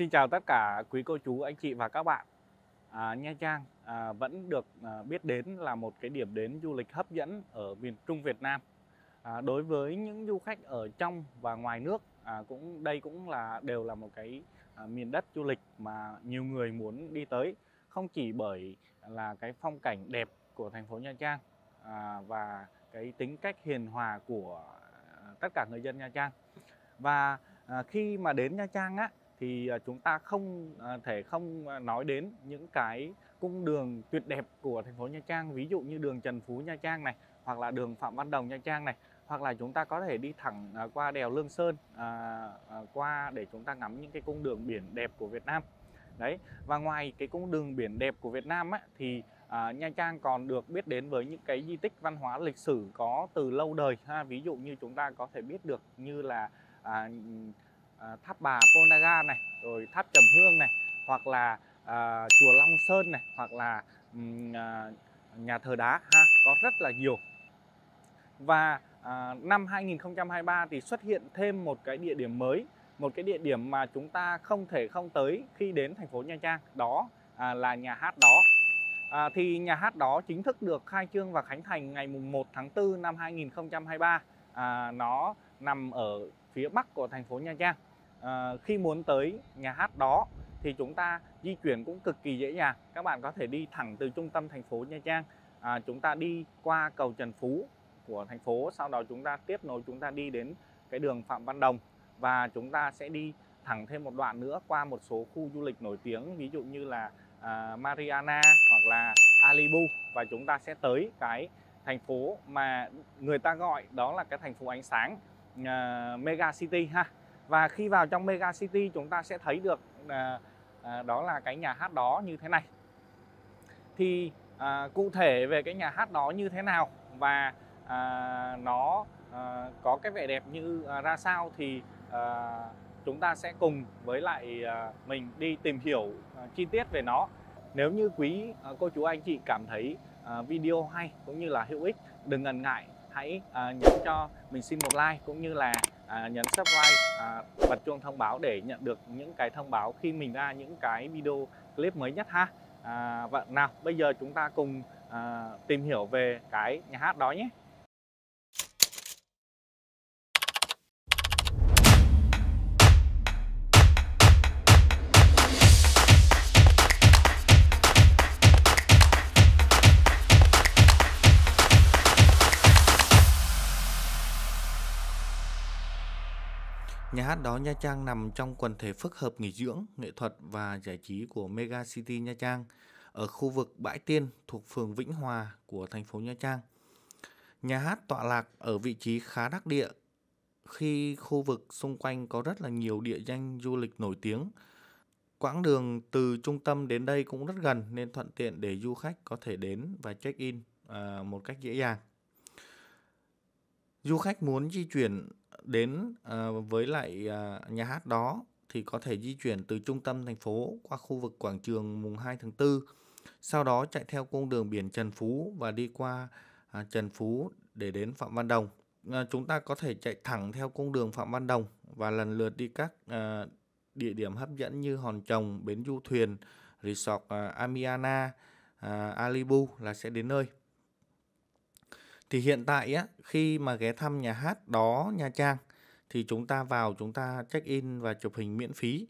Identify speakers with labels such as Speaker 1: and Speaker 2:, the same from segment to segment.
Speaker 1: Xin chào tất cả quý cô chú, anh chị và các bạn. À, Nha Trang à, vẫn được à, biết đến là một cái điểm đến du lịch hấp dẫn ở miền Trung Việt Nam. À, đối với những du khách ở trong và ngoài nước, à, cũng đây cũng là đều là một cái à, miền đất du lịch mà nhiều người muốn đi tới, không chỉ bởi là cái phong cảnh đẹp của thành phố Nha Trang à, và cái tính cách hiền hòa của à, tất cả người dân Nha Trang. Và à, khi mà đến Nha Trang á thì à, chúng ta không à, thể không à, nói đến những cái cung đường tuyệt đẹp của thành phố Nha Trang ví dụ như đường Trần Phú Nha Trang này hoặc là đường Phạm Văn Đồng Nha Trang này hoặc là chúng ta có thể đi thẳng qua đèo Lương Sơn à, qua để chúng ta ngắm những cái cung đường biển đẹp của Việt Nam đấy và ngoài cái cung đường biển đẹp của Việt Nam á, thì à, Nha Trang còn được biết đến với những cái di tích văn hóa lịch sử có từ lâu đời ha ví dụ như chúng ta có thể biết được như là à, À, tháp bà Ponaga này rồi tháp Trầm Hương này hoặc là à, chùa Long Sơn này hoặc là um, à, nhà thờ đá ha có rất là nhiều và à, năm 2023 thì xuất hiện thêm một cái địa điểm mới một cái địa điểm mà chúng ta không thể không tới khi đến thành phố Nha Trang đó à, là nhà hát đó à, thì nhà hát đó chính thức được khai trương và khánh thành ngày mùng 1 tháng 4 năm 2023 à, nó nằm ở phía bắc của thành phố Nha Trang à, khi muốn tới nhà hát đó thì chúng ta di chuyển cũng cực kỳ dễ dàng các bạn có thể đi thẳng từ trung tâm thành phố Nha Trang à, chúng ta đi qua cầu Trần Phú của thành phố sau đó chúng ta tiếp nối chúng ta đi đến cái đường Phạm Văn Đồng và chúng ta sẽ đi thẳng thêm một đoạn nữa qua một số khu du lịch nổi tiếng ví dụ như là à, Mariana hoặc là Alibu và chúng ta sẽ tới cái thành phố mà người ta gọi đó là cái thành phố ánh sáng uh, Mega City ha và khi vào trong mega city chúng ta sẽ thấy được à, à, đó là cái nhà hát đó như thế này thì à, cụ thể về cái nhà hát đó như thế nào và à, nó à, có cái vẻ đẹp như à, ra sao thì à, chúng ta sẽ cùng với lại à, mình đi tìm hiểu à, chi tiết về nó nếu như quý à, cô chú anh chị cảm thấy à, video hay cũng như là hữu ích đừng ngần ngại hãy à, nhấn cho mình xin một like cũng như là à, nhấn subscribe à, bật chuông thông báo để nhận được những cái thông báo khi mình ra những cái video clip mới nhất ha à, vậy vâng, nào bây giờ chúng ta cùng à, tìm hiểu về cái nhà hát đó nhé Nhà hát đó Nha Trang nằm trong quần thể phức hợp nghỉ dưỡng, nghệ thuật và giải trí của Mega City Nha Trang ở khu vực Bãi Tiên thuộc phường Vĩnh Hòa của thành phố Nha Trang. Nhà hát tọa lạc ở vị trí khá đắc địa khi khu vực xung quanh có rất là nhiều địa danh du lịch nổi tiếng. Quãng đường từ trung tâm đến đây cũng rất gần nên thuận tiện để du khách có thể đến và check-in à, một cách dễ dàng. Du khách muốn di chuyển đến ờ, với lại ờ, nhà hát đó thì có thể di chuyển từ trung tâm thành phố qua khu vực quảng trường mùng 2 tháng 4, sau đó chạy theo cung đường biển Trần Phú và đi qua à, Trần Phú để đến Phạm Văn Đồng. Ờ, chúng ta có thể chạy thẳng theo cung đường Phạm Văn Đồng và lần lượt đi các địa điểm hấp dẫn như Hòn Trồng, Bến Du Thuyền, Resort Amiana, Alibu là sẽ đến nơi. Thì hiện tại á, khi mà ghé thăm nhà hát đó Nha Trang thì chúng ta vào chúng ta check in và chụp hình miễn phí.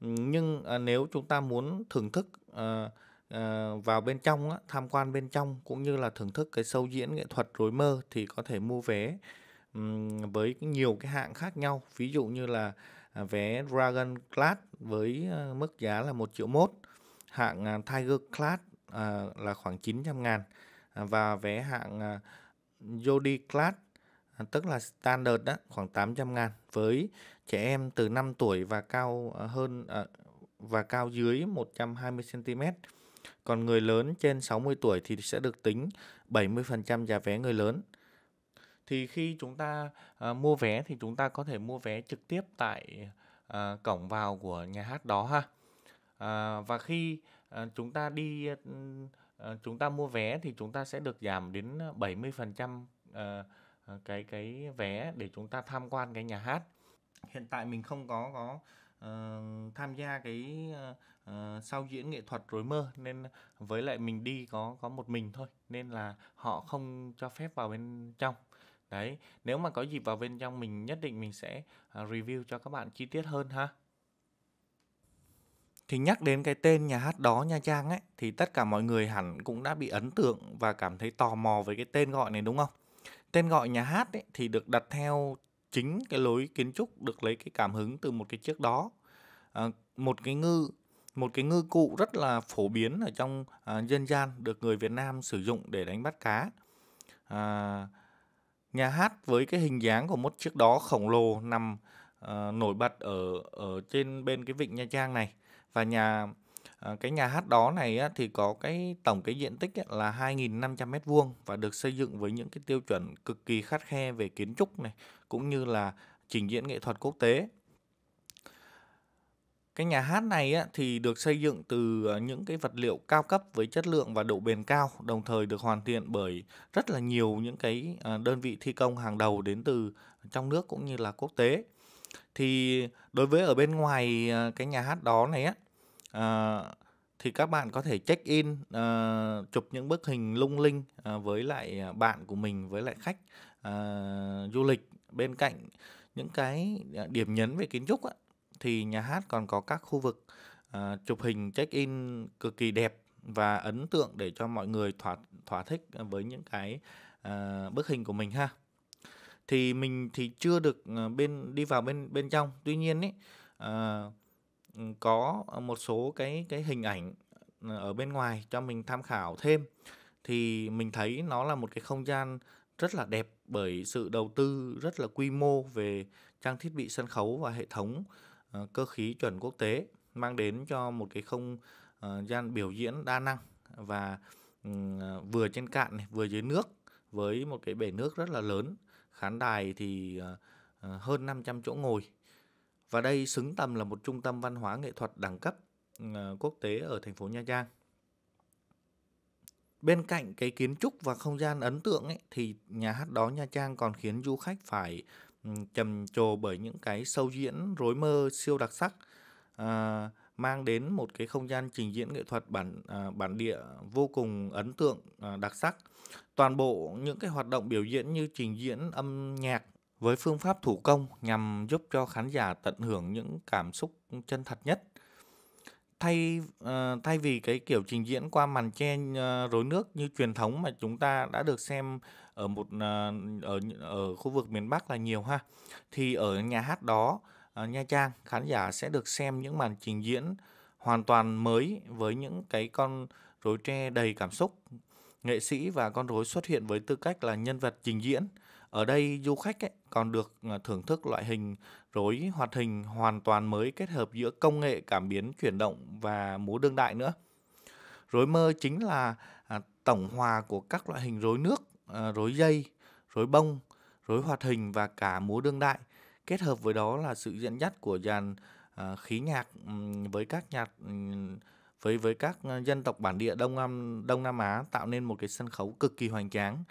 Speaker 1: Nhưng à, nếu chúng ta muốn thưởng thức à, à, vào bên trong á, tham quan bên trong cũng như là thưởng thức cái show diễn nghệ thuật rối mơ thì có thể mua vé um, với nhiều cái hạng khác nhau. Ví dụ như là à, vé Dragon Class với à, mức giá là 1 triệu mốt, hạng à, Tiger Class à, là khoảng 900 ngàn à, và vé hạng à, Jody Class à, tức là standard đó khoảng 800 ngàn với trẻ em từ 5 tuổi và cao à, hơn à, và cao dưới 120 cm. Còn người lớn trên 60 tuổi thì sẽ được tính 70% giá vé người lớn. Thì khi chúng ta à, mua vé thì chúng ta có thể mua vé trực tiếp tại à, cổng vào của nhà hát đó ha. À, và khi à, chúng ta đi Ờ, chúng ta mua vé thì chúng ta sẽ được giảm đến 70% ờ, ờ, cái cái vé để chúng ta tham quan cái nhà hát. Hiện tại mình không có có uh, tham gia cái uh, sau diễn nghệ thuật rối mơ nên với lại mình đi có có một mình thôi nên là họ không cho phép vào bên trong đấy nếu mà có dịp vào bên trong mình nhất định mình sẽ review cho các bạn chi tiết hơn ha thì nhắc đến cái tên nhà hát đó Nha Trang ấy thì tất cả mọi người hẳn cũng đã bị ấn tượng và cảm thấy tò mò với cái tên gọi này đúng không? Tên gọi nhà hát ấy thì được đặt theo chính cái lối kiến trúc được lấy cái cảm hứng từ một cái chiếc đó. À, một cái ngư một cái ngư cụ rất là phổ biến ở trong à, dân gian được người Việt Nam sử dụng để đánh bắt cá. À, nhà hát với cái hình dáng của một chiếc đó khổng lồ nằm uh, nổi bật ở ở trên bên cái vịnh Nha Trang này và nhà ờ, cái nhà hát đó này thì có cái tổng cái diện tích là 2.500 mét vuông và được xây dựng với những cái tiêu chuẩn cực kỳ khắt khe về kiến trúc này cũng như là trình diễn nghệ thuật quốc tế. Cái nhà hát này thì được xây dựng từ ờ, những cái vật liệu cao cấp với chất lượng và độ bền cao, đồng thời được hoàn thiện bởi rất là nhiều những cái ờ, đơn vị thi công hàng đầu đến từ trong nước cũng như là quốc tế. Thì đối với ở bên ngoài ờ, cái nhà hát đó này á à, thì các bạn có thể check in à, chụp những bức hình lung linh à, với lại bạn của mình với lại khách à, du lịch bên cạnh những cái điểm nhấn về kiến trúc á, thì nhà hát còn có các khu vực à, chụp hình check in cực kỳ đẹp và ấn tượng để cho mọi người thỏa thỏa thích với những cái à, bức hình của mình ha thì mình thì chưa được ờ, bên đi vào bên bên trong tuy nhiên ấy à, có một số cái cái hình ảnh ờ, ở bên ngoài cho mình tham khảo thêm thì mình thấy nó là một cái không gian rất là đẹp bởi sự đầu tư rất là quy mô về trang thiết bị sân khấu và hệ thống cơ khí chuẩn quốc tế mang đến cho một cái không gian biểu diễn đa năng và ừ, vừa trên cạn này, vừa dưới nước với một cái bể nước rất là lớn khán đài thì ờ, ờ, hơn 500 chỗ ngồi. Và đây xứng tầm là một trung tâm văn hóa nghệ thuật đẳng cấp ờ, quốc tế ở thành phố Nha Trang. Bên cạnh cái kiến trúc và không gian ấn tượng ấy, thì nhà hát đó Nha Trang còn khiến du khách phải ừ, trầm trồ bởi những cái sâu diễn rối mơ siêu đặc sắc à, mang đến một cái không gian trình diễn nghệ thuật bản à, bản địa vô cùng ấn tượng à, đặc sắc. Toàn bộ những cái hoạt động biểu diễn như trình diễn âm nhạc với phương pháp thủ công nhằm giúp cho khán giả tận hưởng những cảm xúc chân thật nhất. Thay à, thay vì cái kiểu trình diễn qua màn che à, rối nước như truyền thống mà chúng ta đã được xem ở một à, ở ở khu vực miền Bắc là nhiều ha thì ở nhà hát đó Ờ, Nha Trang, khán giả sẽ được xem những màn trình diễn hoàn toàn mới với những cái con rối tre đầy cảm xúc. Nghệ sĩ và con rối xuất hiện với tư cách là nhân vật trình diễn. Ở đây du khách ấy, còn được ờ, thưởng thức loại hình rối hoạt hình hoàn toàn mới kết hợp giữa công nghệ cảm biến chuyển động và múa đương đại nữa. Rối mơ chính là à, tổng hòa của các loại hình rối nước, ờ, rối dây, rối bông, rối hoạt hình và cả múa đương đại – kết hợp với đó là sự dẫn dắt của dàn à, khí nhạc với các nhạc với với các ờ, dân tộc bản địa Đông Nam Đông Nam Á tạo nên một cái sân khấu cực kỳ hoành tráng,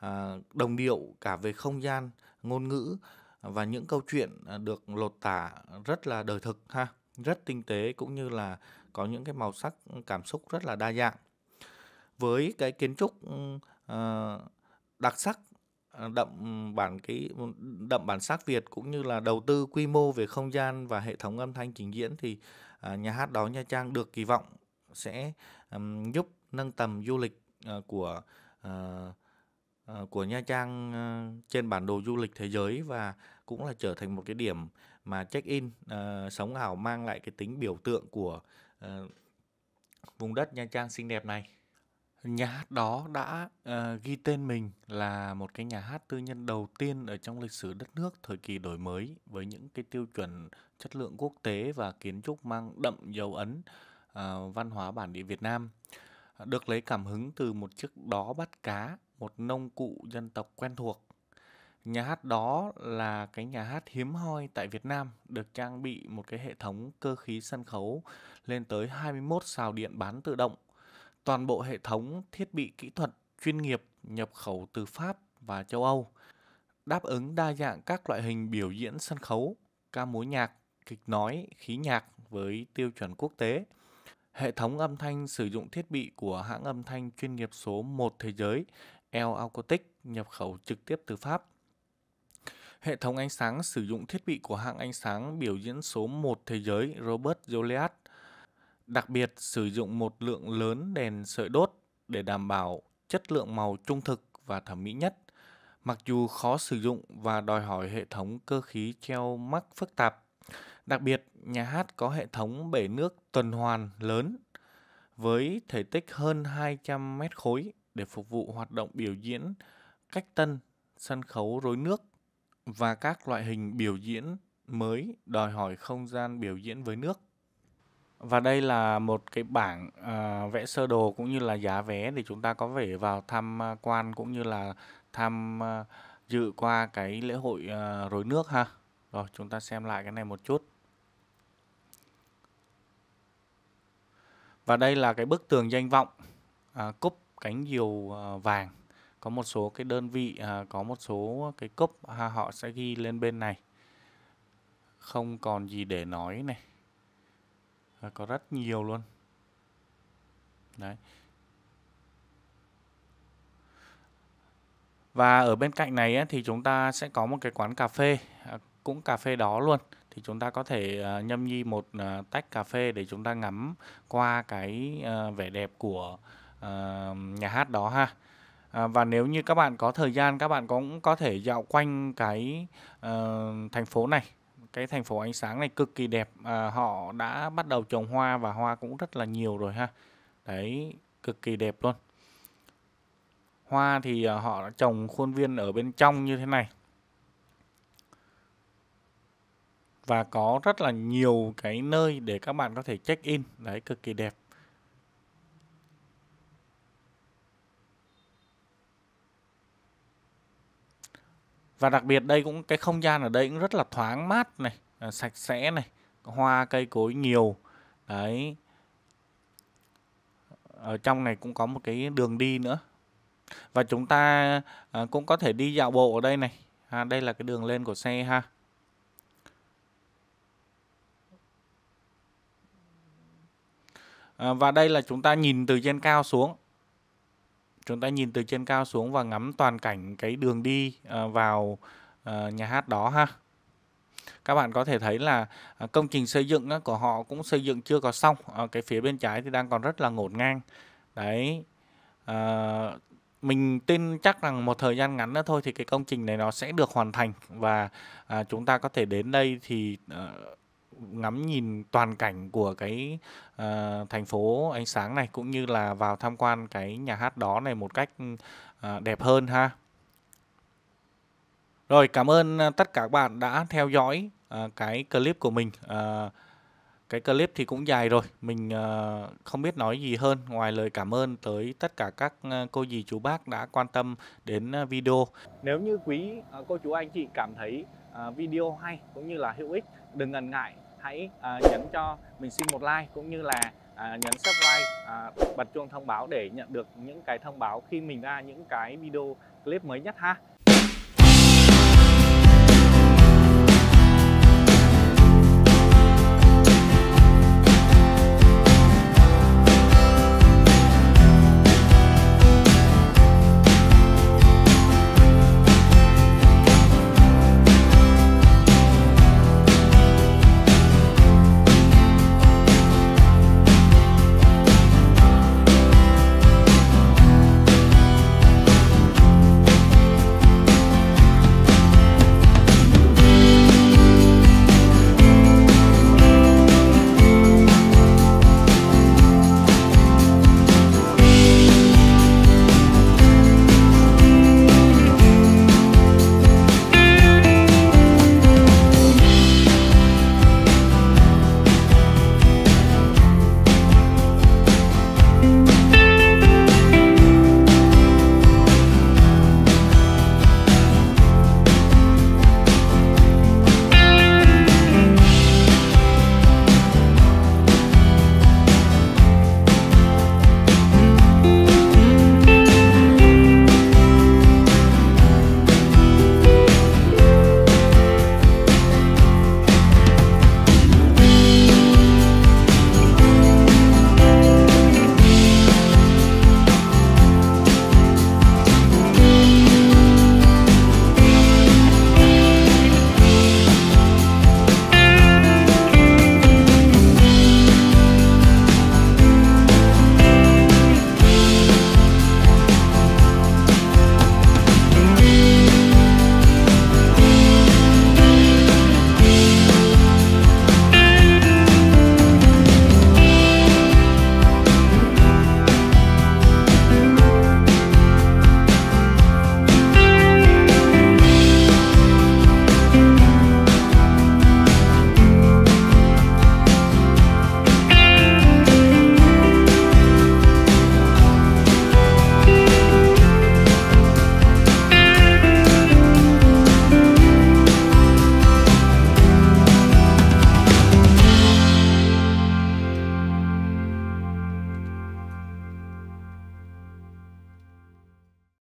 Speaker 1: à, đồng điệu cả về không gian, ngôn ngữ và những câu chuyện à, được lột tả rất là đời thực ha, rất tinh tế cũng như là có những cái màu sắc cảm xúc rất là đa dạng. Với cái kiến trúc ờ, đặc sắc À, đậm bản cái đậm bản sắc Việt cũng như là đầu tư quy mô về không gian và hệ thống âm thanh trình diễn thì à, nhà hát đó Nha Trang được kỳ vọng sẽ um, giúp nâng tầm du lịch uh, của uh, uh, của Nha Trang uh, trên bản đồ du lịch thế giới và cũng là trở thành một cái điểm mà check-in uh, sống ảo mang lại cái tính biểu tượng của uh, vùng đất Nha Trang xinh đẹp này nhà hát đó đã uh, ghi tên mình là một cái nhà hát tư nhân đầu tiên ở trong lịch sử đất nước thời kỳ đổi mới với những cái tiêu chuẩn chất lượng quốc tế và kiến trúc mang đậm dấu ấn uh, văn hóa bản địa Việt Nam được lấy cảm hứng từ một chiếc đó bắt cá một nông cụ dân tộc quen thuộc nhà hát đó là cái nhà hát hiếm hoi tại Việt Nam được trang bị một cái hệ thống cơ khí sân khấu lên tới 21 xào điện bán tự động toàn bộ hệ thống thiết bị kỹ thuật chuyên nghiệp nhập khẩu từ Pháp và châu Âu, đáp ứng đa dạng các loại hình biểu diễn sân khấu, ca múa nhạc, kịch nói, khí nhạc với tiêu chuẩn quốc tế. Hệ thống âm thanh sử dụng thiết bị của hãng âm thanh chuyên nghiệp số 1 thế giới El Acoustic nhập khẩu trực tiếp từ Pháp. Hệ thống ánh sáng sử dụng thiết bị của hãng ánh sáng biểu diễn số 1 thế giới Robert Joliat Đặc biệt sử dụng một lượng lớn đèn sợi đốt để đảm bảo chất lượng màu trung thực và thẩm mỹ nhất. Mặc dù khó sử dụng và đòi hỏi hệ thống cơ khí treo mắc phức tạp, đặc biệt nhà hát có hệ thống bể nước tuần hoàn lớn với thể tích hơn 200 mét khối để phục vụ hoạt động biểu diễn cách tân, sân khấu rối nước và các loại hình biểu diễn mới đòi hỏi không gian biểu diễn với nước. Và đây là một cái bảng à, vẽ sơ đồ cũng như là giá vé để chúng ta có thể vào tham à, quan cũng như là tham à, dự qua cái lễ hội à, rối nước ha. Rồi chúng ta xem lại cái này một chút. Và đây là cái bức tường danh vọng à, cúp cánh diều à, vàng. Có một số cái đơn vị, à, có một số cái cúp à, họ sẽ ghi lên bên này. Không còn gì để nói này à, có rất nhiều luôn đấy và ở bên cạnh này ấy, thì chúng ta sẽ có một cái quán cà phê à, cũng cà phê đó luôn thì chúng ta có thể à, nhâm nhi một à, tách cà phê để chúng ta ngắm qua cái vẻ đẹp của nhà hát đó ha và nếu như các bạn có thời gian các bạn cũng có thể dạo quanh cái ờ, thành phố này cái thành phố ánh sáng này cực kỳ đẹp à, họ đã bắt đầu trồng hoa và hoa cũng rất là nhiều rồi ha đấy cực kỳ đẹp luôn hoa thì à, họ đã trồng khuôn viên ở bên trong như thế này và có rất là nhiều cái nơi để các bạn có thể check in đấy cực kỳ đẹp và đặc biệt đây cũng cái không gian ở đây cũng rất là thoáng mát này à, sạch sẽ này hoa cây cối nhiều đấy ở trong này cũng có một cái đường đi nữa và chúng ta à, cũng có thể đi dạo bộ ở đây này à, đây là cái đường lên của xe ha à, và đây là chúng ta nhìn từ trên cao xuống chúng ta nhìn từ trên cao xuống và ngắm toàn cảnh cái đường đi ờ, vào ờ, nhà hát đó ha các bạn có thể thấy là à, công trình xây dựng của họ cũng xây dựng chưa có xong ờ, cái phía bên trái thì đang còn rất là ngổn ngang đấy à, mình tin chắc rằng một thời gian ngắn nữa thôi thì cái công trình này nó sẽ được hoàn thành và à, chúng ta có thể đến đây thì à, ngắm nhìn toàn cảnh của cái uh, thành phố ánh sáng này cũng như là vào tham quan cái nhà hát đó này một cách uh, đẹp hơn ha. Rồi cảm ơn ờ, tất cả các bạn đã theo dõi uh, cái clip của mình. Uh, cái clip thì cũng dài rồi, mình uh, không biết nói gì hơn ngoài lời cảm ơn tới tất cả các cô dì chú bác đã quan tâm đến video. Nếu như quý cô chú anh chị cảm thấy video hay cũng như là hữu ích, đừng ngần ngại hãy uh, à, nhấn cho mình xin một like cũng như là uh, à, nhấn subscribe, uh, à, bật chuông thông báo để nhận được những cái thông báo khi mình ra những cái video clip mới nhất ha.